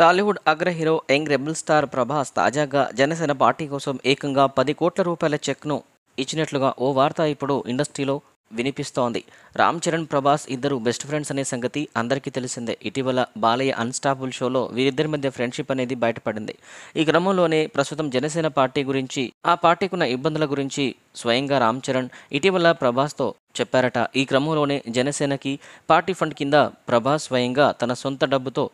టాలీవుడ్ అగ్ర hero young rebel star Prabhas తాజాగా Janasena party కోసం ఏకంగా పది కోట్ల రూపాయల చెక్ను ఇచ్చినట్లుగా ఓ వార్త ఇప్పుడు ఇండస్ట్రీలో వినిపిస్తోంది రామ్ చరణ్ ప్రభాస్ ఇద్దరు బెస్ట్ ఫ్రెండ్స్ అనే సంగతి అందరికీ తెలిసిందే ఇటీవల బాలయ్య అన్స్టాపుల్ షోలో వీరిద్దరి మధ్య ఫ్రెండ్షిప్ అనేది బయటపడింది ఈ క్రమంలోనే ప్రస్తుతం జనసేన పార్టీ గురించి ఆ పార్టీకున్న ఇబ్బందుల గురించి స్వయంగా రామ్ చరణ్ ఇటీవల ప్రభాస్తో చెప్పారట ఈ క్రమంలోనే జనసేనకి పార్టీ ఫండ్ కింద ప్రభాస్ స్వయంగా తన సొంత డబ్బుతో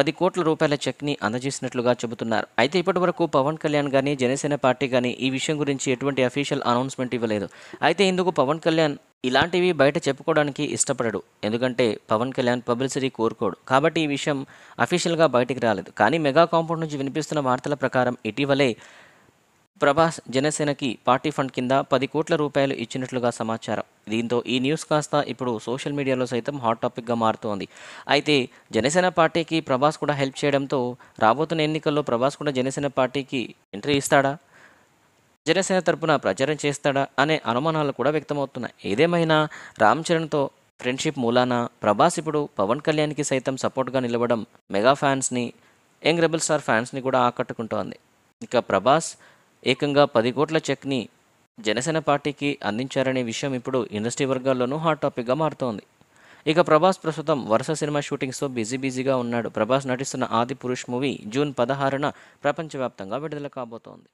పది కోట్ల రూపాయల చెక్ని అందజేసినట్లుగా చెబుతున్నారు అయితే ఇప్పటి వరకు పవన్ కళ్యాణ్ కానీ జనసేన పార్టీ కానీ ఈ విషయం గురించి ఎటువంటి అఫీషియల్ అనౌన్స్మెంట్ ఇవ్వలేదు అయితే ఇందుకు పవన్ కళ్యాణ్ ఇలాంటివి బయట చెప్పుకోవడానికి ఇష్టపడడు ఎందుకంటే పవన్ కళ్యాణ్ పబ్లిసిటీ కోరుకోడు కాబట్టి ఈ విషయం అఫీషియల్గా బయటికి రాలేదు కానీ మెగా కాంపౌండ్ నుంచి వినిపిస్తున్న వార్తల ప్రకారం ఇటీవలే ప్రభాస్ జనసేనకి పార్టీ ఫండ్ కింద పది కోట్ల రూపాయలు ఇచ్చినట్లుగా సమాచారం దీంతో ఈ న్యూస్ కాస్త ఇప్పుడు సోషల్ మీడియాలో సైతం హాట్ టాపిక్గా మారుతోంది అయితే జనసేన పార్టీకి ప్రభాస్ కూడా హెల్ప్ చేయడంతో రాబోతున్న ఎన్నికల్లో ప్రభాస్ కూడా జనసేన పార్టీకి ఎంట్రీ ఇస్తాడా జనసేన తరపున ప్రచారం చేస్తాడా అనే అనుమానాలు కూడా వ్యక్తమవుతున్నాయి ఏదేమైనా రామ్ చరణ్తో ఫ్రెండ్షిప్ మూలాన ప్రభాస్ ఇప్పుడు పవన్ కళ్యాణ్కి సైతం సపోర్ట్గా నిలవడం మెగా ఫ్యాన్స్ని యంగ్ రెబల్ స్టార్ ఫ్యాన్స్ని కూడా ఆకట్టుకుంటోంది ఇక ప్రభాస్ ఏకంగా పది కోట్ల చెక్ని జనసేన పార్టీకి అందించారనే విషయం ఇప్పుడు ఇండస్ట్రీ వర్గాల్లోనూ హాట్ టాపిక్గా మారుతోంది ఇక ప్రభాస్ ప్రస్తుతం వరుస సినిమా షూటింగ్స్తో బిజీ బిజీగా ఉన్నాడు ప్రభాస్ నటిస్తున్న ఆది పురుష్ మూవీ జూన్ పదహారున ప్రపంచవ్యాప్తంగా విడుదల కాబోతోంది